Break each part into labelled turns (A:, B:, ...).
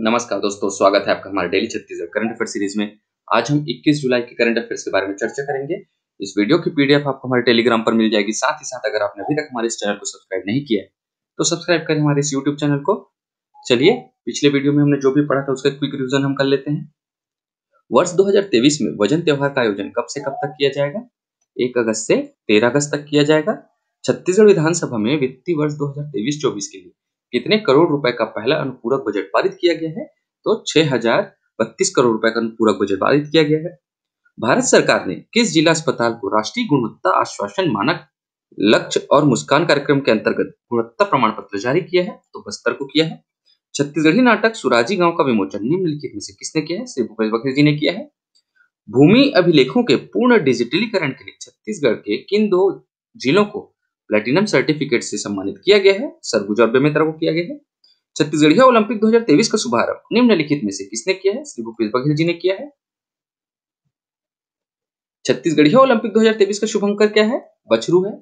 A: नमस्कार दोस्तों स्वागत है आपका हमारे daily Chhattisgarh current affair series में आज हम 21 जुलाई के करंट अफेयर्स के बारे में चर्चा करेंगे इस वीडियो की पीडीएफ आपको हमारे टेलीग्राम पर मिल जाएगी साथ ही साथ अगर आपने अभी तक हमारे इस चैनल को सब्सक्राइब नहीं किया है तो सब्सक्राइब करें हमारे इस यूट्यूब चैनल को चलिए पिछले वीडियो में हमने जो भी पढ़ा था उसका क्विक रिविजन हम कर लेते हैं वर्ष दो में वजन त्यौहार का आयोजन कब से कब तक किया जाएगा एक अगस्त से तेरह अगस्त तक किया जाएगा छत्तीसगढ़ विधानसभा में वित्तीय वर्ष दो हजार के लिए कितने करोड़ रुपए का पहला अनुपूरक बजट पारित किया गया है तो छह हजार बत्तीस करोड़ रुपए का अनुपूरक बजट पारित किया गया है भारत सरकार ने किस जिला अस्पताल को राष्ट्रीय गुणवत्ता आश्वासन मानक लक्ष्य और मुस्कान कार्यक्रम के अंतर्गत गुणवत्ता प्रमाण पत्र जारी किया है तो बस्तर को किया है छत्तीसगढ़ी नाटक सुराजी गांव का विमोचन निम्नलिखित में से किसने किया है श्री भूपेश बघेल जी ने किया है भूमि अभिलेखों के पूर्ण डिजिटलीकरण के लिए छत्तीसगढ़ के किन दो जिलों को प्लेटिनम सर्टिफिकेट से सम्मानित किया गया है सरगुजा और बेमेतरा को किया गया है छत्तीसगढ़िया ओलंपिक 2023 का शुभारंभ निम्नलिखित में से किसने किया है श्री भूपेश बघेल जी ने किया है छत्तीसगढ़िया ओलंपिक 2023 का शुभंकर क्या है बछरू है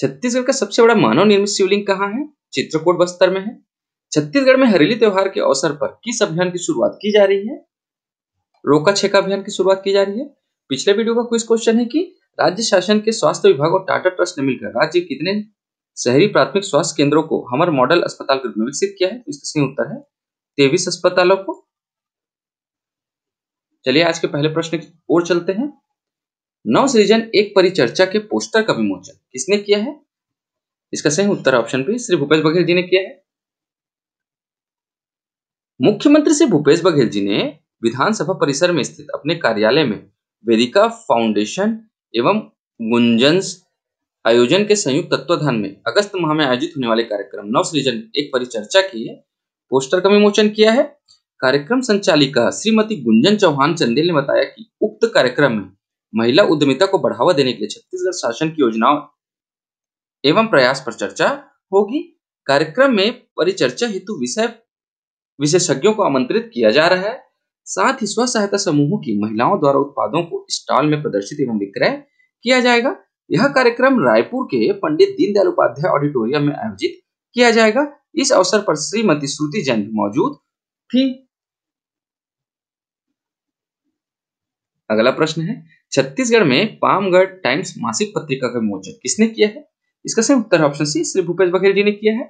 A: छत्तीसगढ़ का सबसे बड़ा मानव निर्मित शिवलिंग कहाँ है चित्रकूट बस्तर में है छत्तीसगढ़ में हरेली त्योहार के अवसर पर किस अभियान की शुरुआत की जा रही है रोका छेका अभियान की शुरुआत की जा रही है पिछले वीडियो का क्विज क्वेश्चन है कि राज्य शासन के स्वास्थ्य विभाग और टाटा ट्रस्ट ने मिलकर राज्य कितने शहरी प्राथमिक स्वास्थ्य केंद्रों को हमारे मॉडल अस्पताल के रूप में विकसित किया है तो इसका सही उत्तर है तेवीस अस्पतालों को चलिए आज के पहले प्रश्न की ओर चलते हैं नव सृजन एक परिचर्चा के पोस्टर का विमोचन किसने किया है इसका सही उत्तर ऑप्शन बी श्री भूपेश बघेल जी ने किया है मुख्यमंत्री श्री भूपेश बघेल जी ने विधानसभा परिसर में स्थित अपने कार्यालय में वेदिका फाउंडेशन एवं गुंजंस आयोजन के संयुक्त तत्वाधान में अगस्त माह में आयोजित होने वाले कार्यक्रम नव सृजन एक परिचर्चा की है पोस्टर का विमोचन किया है कार्यक्रम संचालिका श्रीमती गुंजन चौहान चंदेल ने बताया कि उक्त कार्यक्रम में महिला उद्यमिता को बढ़ावा देने के लिए छत्तीसगढ़ शासन की योजनाओं एवं प्रयास पर चर्चा होगी कार्यक्रम में परिचर्चा हेतु विषय विशेषज्ञों को आमंत्रित किया जा रहा है साथ ही स्व सहायता समूहों की महिलाओं द्वारा उत्पादों को स्टॉल में प्रदर्शित एवं विक्रय किया जाएगा यह कार्यक्रम रायपुर के पंडित दीनदयाल उपाध्याय ऑडिटोरियम में आयोजित किया जाएगा इस अवसर पर श्रीमती श्रुति जैन भी मौजूद थी अगला प्रश्न है छत्तीसगढ़ में पामगढ़ टाइम्स मासिक पत्रिका का विमोचन किसने किया है इसका सही उत्तर ऑप्शन सी श्री भूपेश बघेल जी ने किया है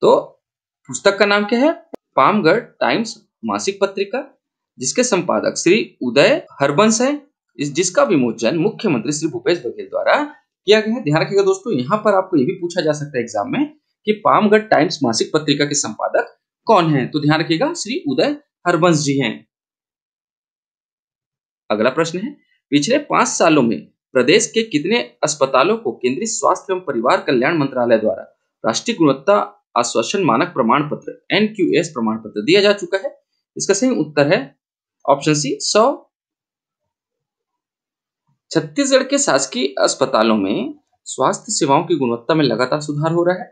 A: तो पुस्तक का नाम क्या है पामगढ़ टाइम्स मासिक पत्रिका जिसके संपादक श्री उदय हरबंस है इस जिसका विमोचन मुख्यमंत्री श्री भूपेश बघेल द्वारा किया गया है ध्यान रखिएगा दोस्तों यहाँ पर आपको ये भी पूछा जा सकता है एग्जाम में कि पामगढ़ टाइम्स मासिक पत्रिका के संपादक कौन है तो ध्यान रखिएगा श्री उदय हरबंस जी हैं अगला प्रश्न है पिछले पांच सालों में प्रदेश के कितने अस्पतालों को केंद्रीय स्वास्थ्य एवं परिवार कल्याण मंत्रालय द्वारा राष्ट्रीय गुणवत्ता आश्वासन मानक प्रमाण पत्र एन क्यू एस प्रमाण पत्र दिया जा चुका है इसका सही उत्तर है ऑप्शन सी सौ छत्तीसगढ़ के शासकीय अस्पतालों में स्वास्थ्य सेवाओं की गुणवत्ता में लगातार सुधार हो रहा है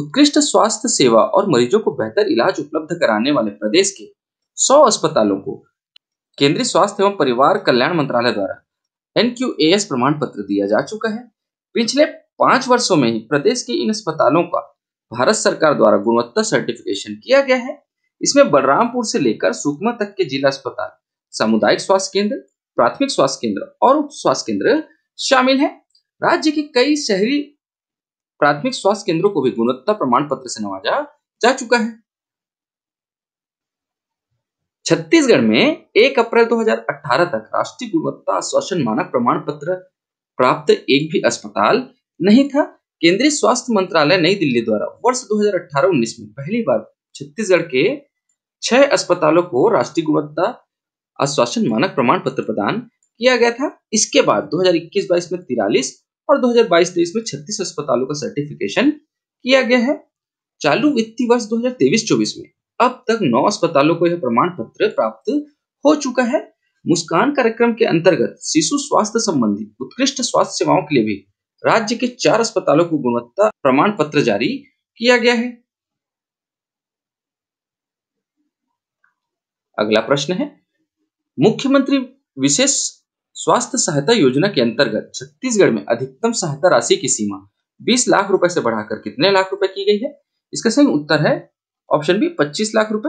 A: उत्कृष्ट स्वास्थ्य सेवा और मरीजों को बेहतर इलाज उपलब्ध कराने वाले प्रदेश के सौ अस्पतालों को केंद्रीय स्वास्थ्य एवं परिवार कल्याण मंत्रालय द्वारा एन क्यू ए एस प्रमाण पत्र दिया जा चुका है पिछले पांच वर्षों में ही प्रदेश के इन अस्पतालों का भारत सरकार द्वारा गुणवत्ता सर्टिफिकेशन किया गया है इसमें बलरामपुर से लेकर सुकमा तक के जिला अस्पताल सामुदायिक स्वास्थ्य केंद्र प्राथमिक स्वास्थ्य केंद्र और उप स्वास्थ्य केंद्र शामिल है राज्य के कई शहरी प्राथमिक स्वास्थ्य केंद्रों को भी गुणवत्ता प्रमाण पत्र से नवाजा जा चुका है छत्तीसगढ़ में 1 अप्रैल 2018 तक राष्ट्रीय गुणवत्ता आश्वासन मानक प्रमाण पत्र प्राप्त एक भी अस्पताल नहीं था केंद्रीय स्वास्थ्य मंत्रालय नई दिल्ली द्वारा वर्ष 2018-19 में पहली बार छत्तीसगढ़ के छह अस्पतालों को राष्ट्रीय गुणवत्ता आश्वासन मानक प्रमाण पत्र प्रदान किया गया था इसके बाद 2021-22 में तिरालीस और 2022-23 में 36 अस्पतालों का सर्टिफिकेशन किया गया है चालू वित्तीय वर्ष 2023-24 में अब तक नौ अस्पतालों को यह प्रमाण पत्र प्राप्त हो चुका है मुस्कान कार्यक्रम के अंतर्गत शिशु स्वास्थ्य संबंधी उत्कृष्ट स्वास्थ्य सेवाओं के लिए भी राज्य के चार अस्पतालों को गुणवत्ता प्रमाण पत्र जारी किया गया है अगला प्रश्न है मुख्यमंत्री विशेष स्वास्थ्य सहायता योजना के अंतर्गत छत्तीसगढ़ में अधिकतम सहायता राशि की सीमा 20 लाख रुपए से बढ़ाकर कितने लाख रुपए की गई है इसका सही उत्तर है ऑप्शन बी 25 लाख रुपए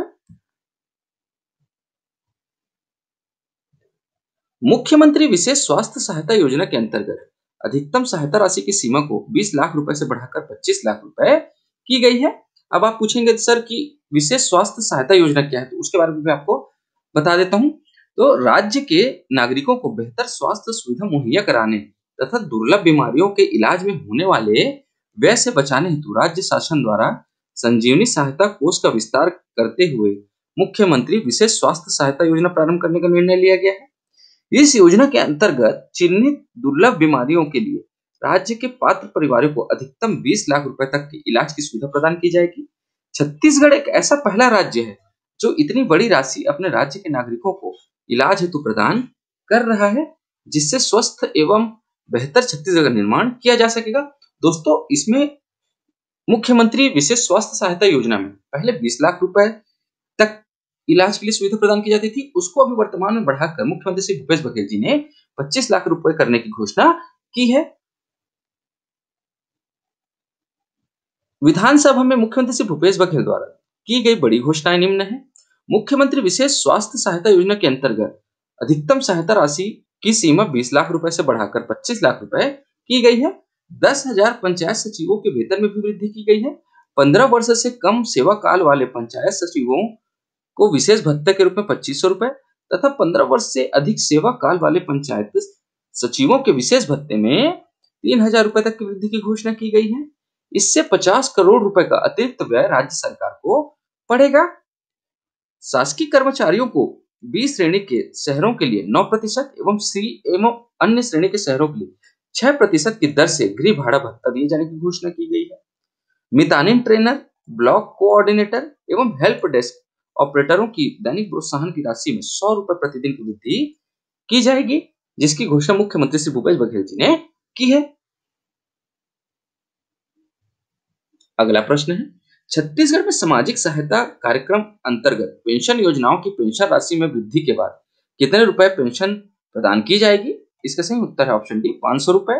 A: मुख्यमंत्री विशेष स्वास्थ्य सहायता योजना के अंतर्गत अधिकतम सहायता राशि की सीमा को 20 लाख रुपए से बढ़ाकर 25 लाख रुपए की गई है अब आप पूछेंगे सर कि विशेष स्वास्थ्य सहायता योजना क्या है तो उसके बारे में मैं आपको बता देता हूँ तो राज्य के नागरिकों को बेहतर स्वास्थ्य सुविधा मुहैया कराने तथा दुर्लभ बीमारियों के इलाज में होने वाले व्यय से बचाने हेतु राज्य शासन द्वारा संजीवनी सहायता कोष का विस्तार करते हुए मुख्यमंत्री विशेष स्वास्थ्य सहायता योजना प्रारंभ करने का निर्णय लिया गया है इस योजना के अंतर्गत चिन्हित दुर्लभ बीमारियों के लिए राज्य के पात्र परिवारों को अधिकतम 20 लाख रुपए तक के इलाज की सुविधा प्रदान की जाएगी छत्तीसगढ़ एक ऐसा पहला राज्य है जो इतनी बड़ी राशि अपने राज्य के नागरिकों को इलाज हेतु प्रदान कर रहा है जिससे स्वस्थ एवं बेहतर छत्तीसगढ़ का निर्माण किया जा सकेगा दोस्तों इसमें मुख्यमंत्री विशेष स्वास्थ्य सहायता योजना में पहले 20 लाख रुपए तक इलाज के लिए सुविधा प्रदान की जाती थी उसको अभी वर्तमान में बढ़ाकर मुख्यमंत्री श्री भूपेश बघेल जी ने पच्चीस लाख रुपए करने की घोषणा की है विधानसभा में मुख्यमंत्री श्री भूपेश बघेल द्वारा की गई बड़ी घोषणाएं निम्न है मुख्यमंत्री विशेष स्वास्थ्य सहायता योजना के अंतर्गत अधिकतम सहायता राशि की सीमा 20 लाख रुपए से बढ़ाकर 25 लाख रुपए की गई है दस हजार पंचायत सचिवों के वेतन में भी वृद्धि की गई है पंद्रह वर्ष से कम सेवा काल वाले पंचायत सचिवों को विशेष भत्ता के रूप में पच्चीस सौ रुपए तथा पंद्रह वर्ष से अधिक सेवा काल वाले पंचायत सचिवों के विशेष भत्ते में तीन हजार रुपए तक की वृद्धि की घोषणा की गई है इससे पचास करोड़ रुपए का अतिरिक्त व्यय राज्य सरकार को पड़ेगा शासकीय कर्मचारियों को बी श्रेणी के शहरों के लिए नौ प्रतिशत एवं सी एवं अन्य श्रेणी के शहरों के लिए छह प्रतिशत की दर से गृह भाड़ा भत्ता दिए जाने की घोषणा की गई है मितानिन ट्रेनर ब्लॉक कोऑर्डिनेटर एवं हेल्प डेस्क ऑपरेटरों की दैनिक प्रोत्साहन की राशि में सौ रुपए प्रतिदिन की वृद्धि की जाएगी जिसकी घोषणा मुख्यमंत्री श्री भूपेश बघेल जी ने की है अगला प्रश्न है छत्तीसगढ़ में सामाजिक सहायता कार्यक्रम अंतर्गत पेंशन योजनाओं की पेंशन राशि में वृद्धि के बाद कितने रुपए पेंशन प्रदान की जाएगी इसका सही उत्तर है ऑप्शन डी पांच सौ रुपए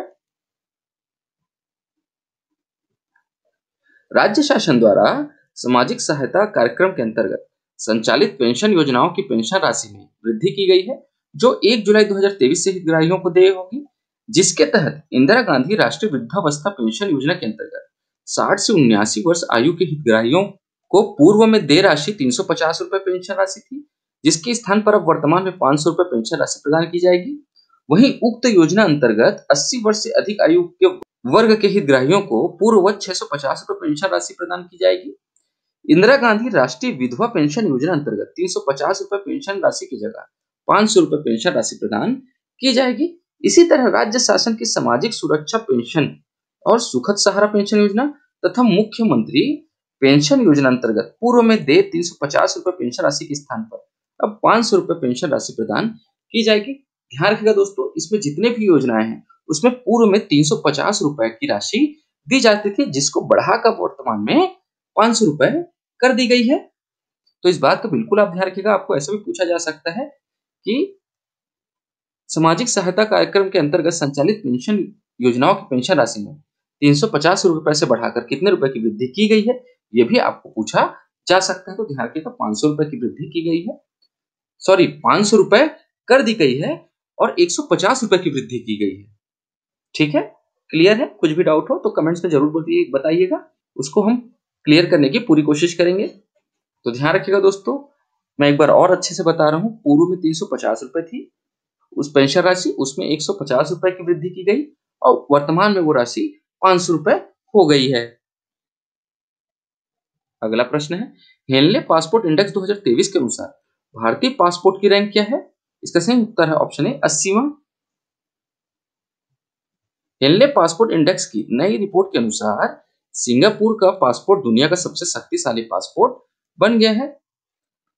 A: राज्य शासन द्वारा सामाजिक सहायता कार्यक्रम के अंतर्गत संचालित पेंशन योजनाओं की पेंशन राशि में वृद्धि की गई है जो 1 जुलाई 2023 से हितग्राहियों को देय होगी जिसके तहत इंदिरा गांधी राष्ट्रीय वृद्धावस्था पेंशन योजना के अंतर्गत 60 से उन्यासी वर्ष आयु के हितग्राहियों को पूर्व में देय राशि तीन सौ पेंशन राशि थी जिसके स्थान पर अब वर्तमान में पांच सौ पेंशन राशि प्रदान की जाएगी वहीं उक्त योजना अंतर्गत 80 वर्ष से अधिक आयु के वर्ग के हितग्राहियों को पूर्ववत छह सौ पेंशन राशि प्रदान की जाएगी इंदिरा गांधी राष्ट्रीय विधवा पेंशन योजना अंतर्गत तीन सौ पचास पेंशन राशि की जगह पांच सौ पेंशन राशि प्रदान की जाएगी इसी तरह राज्य शासन की सामाजिक सुरक्षा पेंशन और सुखद सहारा पेंशन योजना तथा मुख्यमंत्री पेंशन योजना अंतर्गत पूर्व में दे तीन सौ पचास पेंशन राशि के स्थान पर अब पांच सौ रूपये पेंशन राशि प्रदान की जाएगी ध्यान रखिएगा दोस्तों इसमें जितने भी योजनाएं हैं उसमें पूर्व में तीन सौ पचास की राशि दी जाती थी जिसको बढ़ाकर वर्तमान में पांच सौ रूपये कर दी गई है तो इस बात का बिल्कुल आप ध्यान रखिएगा आपको ऐसा भी पूछा जा सकता है कि सामाजिक सहायता कार्यक्रम के अंतर्गत संचालित पेंशन योजनाओं की पेंशन राशि में तीन सौ से बढ़ाकर कितने रुपए की वृद्धि की गई है यह भी आपको पूछा जा सकता है तो ध्यान रखिएगा पांच सौ रुपए की वृद्धि की गई है सॉरी पांच सौ रुपए कर दी गई है और एक सौ पचास रुपए की वृद्धि की गई है ठीक है क्लियर है कुछ भी डाउट हो तो कमेंट्स में जरूर बताइएगा उसको हम क्लियर करने की पूरी कोशिश करेंगे तो ध्यान रखिएगा दोस्तों मैं एक बार और अच्छे से बता रहा हूं पूर्व में तीन सौ पचास रुपए थी उस पेंशन राशि उसमें एक पचास रुपए की वृद्धि की गई और वर्तमान में वो राशि पांच सौ रुपए हो गई है अगला प्रश्न है हेनले पासपोर्ट इंडेक्स 2023 के अनुसार भारतीय पासपोर्ट की रैंक क्या है इसका सही उत्तर है ऑप्शन ए अस्सीवा हेनले पासपोर्ट इंडेक्स की नई रिपोर्ट के अनुसार सिंगापुर का पासपोर्ट दुनिया का सबसे शक्तिशाली पासपोर्ट बन गया है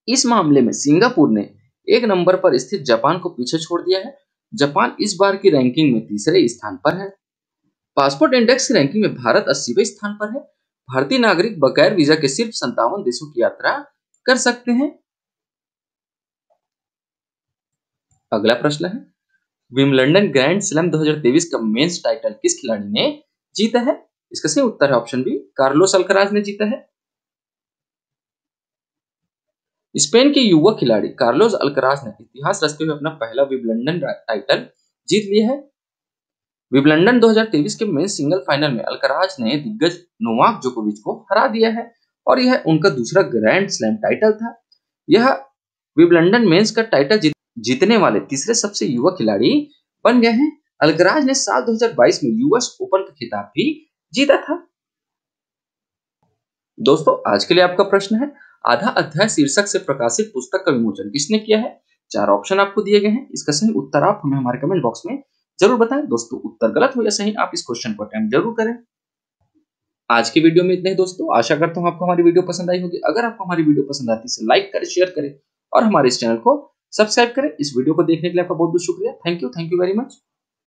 A: इस मामले में सिंगापुर ने एक नंबर पर स्थित जापान को पीछे छोड़ दिया है जापान इस बार की रैंकिंग में तीसरे स्थान पर है पासपोर्ट इंडेक्स की रैंकिंग में भारत अस्सीवे स्थान पर है भारतीय नागरिक बगैर वीजा के सिर्फ संतावन देशों की यात्रा कर सकते हैं अगला प्रश्न है विमलंडन ग्रैंड स्लैम 2023 का मेंस टाइटल किस खिलाड़ी ने जीता है इसका सही उत्तर है ऑप्शन बी कार्लोस अलकराज ने जीता है स्पेन के युवा खिलाड़ी कार्लोस अलकराज ने इतिहास रचते हुए अपना पहला विबलंडन टाइटल जीत लिया है विबलंडन 2023 के मेन सिंगल फाइनल में अलकराज ने दिग्गज नोवाक जोकोविच को हरा दिया है और यह उनका दूसरा ग्रैंड स्लैम टाइटल था यह विबलंडन मेंस का टाइटल जीतने वाले तीसरे सबसे युवा खिलाड़ी बन गए हैं अलकराज ने साल 2022 में यूएस ओपन का खिताब भी जीता था दोस्तों आज के लिए आपका प्रश्न है आधा अध्याय शीर्षक से प्रकाशित पुस्तक का विमोचन किसने किया है चार ऑप्शन आपको दिए गए हैं इसका सही उत्तर आप हमें हमारे कमेंट बॉक्स में जरूर बताएं दोस्तों उत्तर गलत हो या सही आप इस क्वेश्चन को अटेम्प्ट जरूर करें आज की वीडियो में इतना ही दोस्तों आशा करता हूं आपको हमारी वीडियो पसंद आई होगी अगर आपको हमारी वीडियो पसंद आती है लाइक करें शेयर करें और हमारे इस चैनल को सब्सक्राइब करें इस वीडियो को देखने के लिए आपका बहुत बहुत शुक्रिया thank you thank you very much